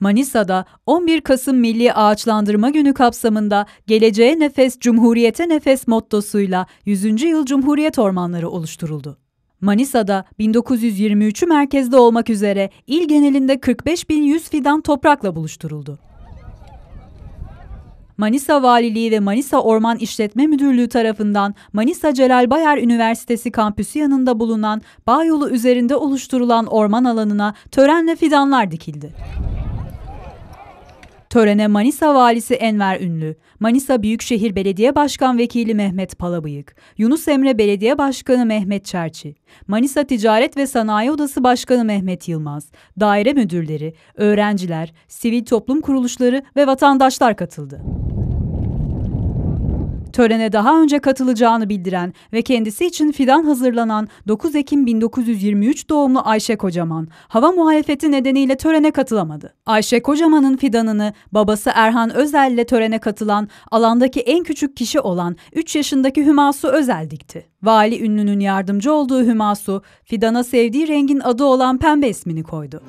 Manisa'da 11 Kasım Milli Ağaçlandırma Günü kapsamında Geleceğe Nefes, Cumhuriyete Nefes mottosuyla 100. Yıl Cumhuriyet Ormanları oluşturuldu. Manisa'da 1923'ü merkezde olmak üzere il genelinde 45.100 fidan toprakla buluşturuldu. Manisa Valiliği ve Manisa Orman İşletme Müdürlüğü tarafından Manisa Celal Bayar Üniversitesi kampüsü yanında bulunan Bağyolu üzerinde oluşturulan orman alanına törenle fidanlar dikildi. Törene Manisa Valisi Enver Ünlü, Manisa Büyükşehir Belediye Başkan Vekili Mehmet Palabıyık, Yunus Emre Belediye Başkanı Mehmet Çerçi, Manisa Ticaret ve Sanayi Odası Başkanı Mehmet Yılmaz, daire müdürleri, öğrenciler, sivil toplum kuruluşları ve vatandaşlar katıldı. Törene daha önce katılacağını bildiren ve kendisi için fidan hazırlanan 9 Ekim 1923 doğumlu Ayşe Kocaman, hava muhalefeti nedeniyle törene katılamadı. Ayşe Kocaman'ın fidanını babası Erhan Özel ile törene katılan alandaki en küçük kişi olan 3 yaşındaki Hümasu Özel dikti. Vali ünlünün yardımcı olduğu Hümasu, fidana sevdiği rengin adı olan pembe ismini koydu.